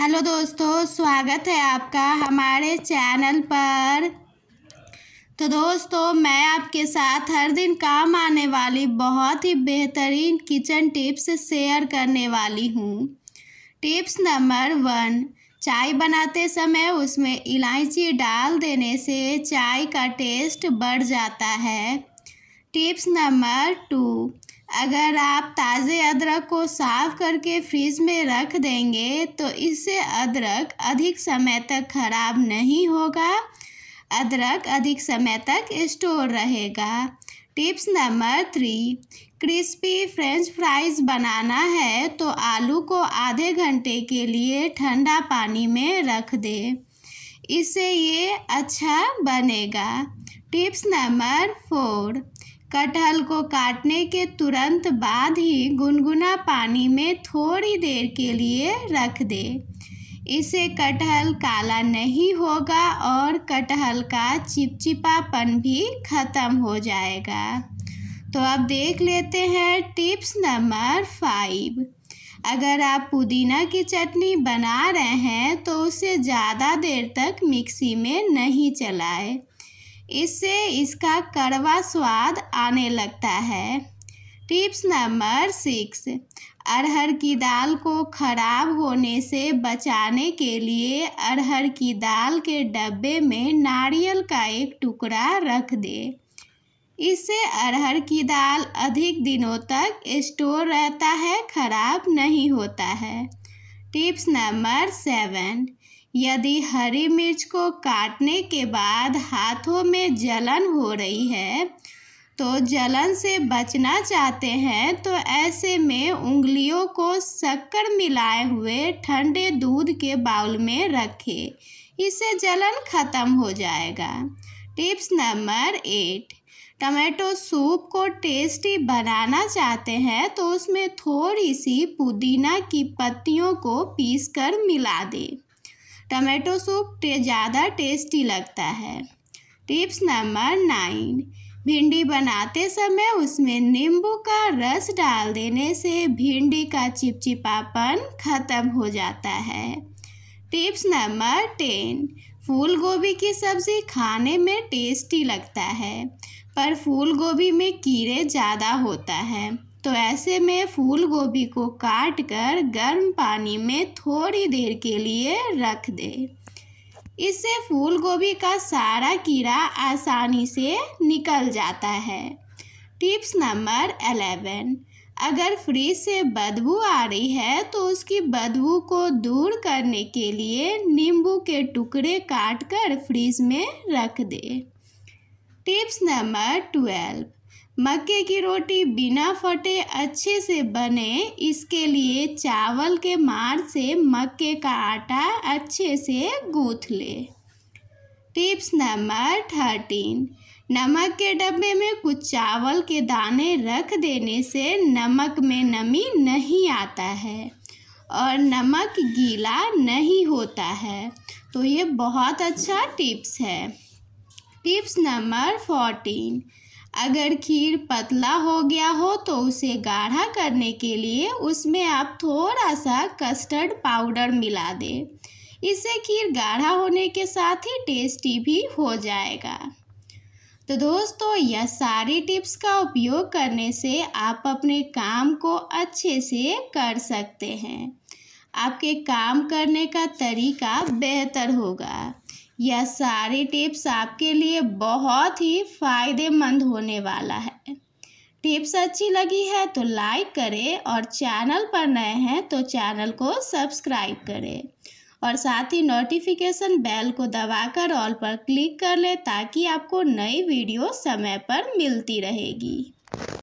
hello दोस्तों स्वागत है आपका हमारे चैनल पर तो दोस्तों मैं आपके साथ हर दिन काम आने वाली बहुत ही बेहतरीन किचन टिप्स शेयर करने वाली हूँ टिप्स नंबर वन चाय बनाते समय उसमें इलायची डाल देने से चाय का टेस्ट बढ़ जाता है टिप्स नंबर टू अगर आप ताज़े अदरक को साफ़ करके फ्रिज में रख देंगे तो इससे अदरक अधिक समय तक खराब नहीं होगा अदरक अधिक समय तक स्टोर रहेगा tips number three crispy French fries बनाना है तो आलू को आधे घंटे के लिए ठंडा पानी में रख दें इससे ये अच्छा बनेगा टिप्स नंबर फोर कटहल को काटने के तुरंत बाद ही गुनगुना पानी में थोड़ी देर के लिए रख दे इससे कटहल काला नहीं होगा और कटहल का चिपचिपापन भी ख़त्म हो जाएगा तो अब देख लेते हैं टिप्स नंबर फाइव अगर आप पुदीना की चटनी बना रहे हैं तो उसे ज़्यादा देर तक मिक्सी में नहीं चलाएं इससे इसका कड़वा स्वाद आने लगता है टिप्स नंबर सिक्स अरहर की दाल को खराब होने से बचाने के लिए अरहर की दाल के डब्बे में नारियल का एक टुकड़ा रख दे इससे अरहर की दाल अधिक दिनों तक स्टोर रहता है खराब नहीं होता है टिप्स नंबर सेवन यदि हरी मिर्च को काटने के बाद हाथों में जलन हो रही है तो जलन से बचना चाहते हैं तो ऐसे में उंगलियों को शक्कर मिलाए हुए ठंडे दूध के बाउल में रखें इससे जलन ख़त्म हो जाएगा tips number eight tomato soup को टेस्टी बनाना चाहते हैं तो उसमें थोड़ी सी पुदीना की पत्तियों को पीसकर मिला दें टमेटो सूप टे ज़्यादा टेस्टी लगता है टिप्स नंबर नाइन भिंडी बनाते समय उसमें नींबू का रस डाल देने से भिंडी का चिपचिपापन खत्म हो जाता है टिप्स नंबर टेन फूल गोभी की सब्ज़ी खाने में टेस्टी लगता है पर फूल गोभी में कीड़े ज़्यादा होता है तो ऐसे में फूल गोभी को काट कर गर्म पानी में थोड़ी देर के लिए रख दे इससे फूल गोभी का सारा कीड़ा आसानी से निकल जाता है टिप्स नंबर एलेवन अगर फ्रिज से बदबू आ रही है तो उसकी बदबू को दूर करने के लिए नींबू के टुकड़े काट कर फ्रिज में रख दे टिप्स नंबर ट्वेल्व मक्के की रोटी बिना फटे अच्छे से बने इसके लिए चावल के मार से मक्के का आटा अच्छे से गूँथ ले टिप्स नंबर थर्टीन नमक के डब्बे में कुछ चावल के दाने रख देने से नमक में नमी नहीं आता है और नमक गीला नहीं होता है तो ये बहुत अच्छा टिप्स है टिप्स नंबर फोर्टीन अगर खीर पतला हो गया हो तो उसे गाढ़ा करने के लिए उसमें आप थोड़ा सा कस्टर्ड पाउडर मिला दें इससे खीर गाढ़ा होने के साथ ही टेस्टी भी हो जाएगा तो दोस्तों यह सारी टिप्स का उपयोग करने से आप अपने काम को अच्छे से कर सकते हैं आपके काम करने का तरीका बेहतर होगा यह सारी टिप्स आपके लिए बहुत ही फ़ायदेमंद होने वाला है टिप्स अच्छी लगी है तो लाइक करें और चैनल पर नए हैं तो चैनल को सब्सक्राइब करें और साथ ही नोटिफिकेशन बेल को दबाकर ऑल पर क्लिक कर लें ताकि आपको नई वीडियो समय पर मिलती रहेगी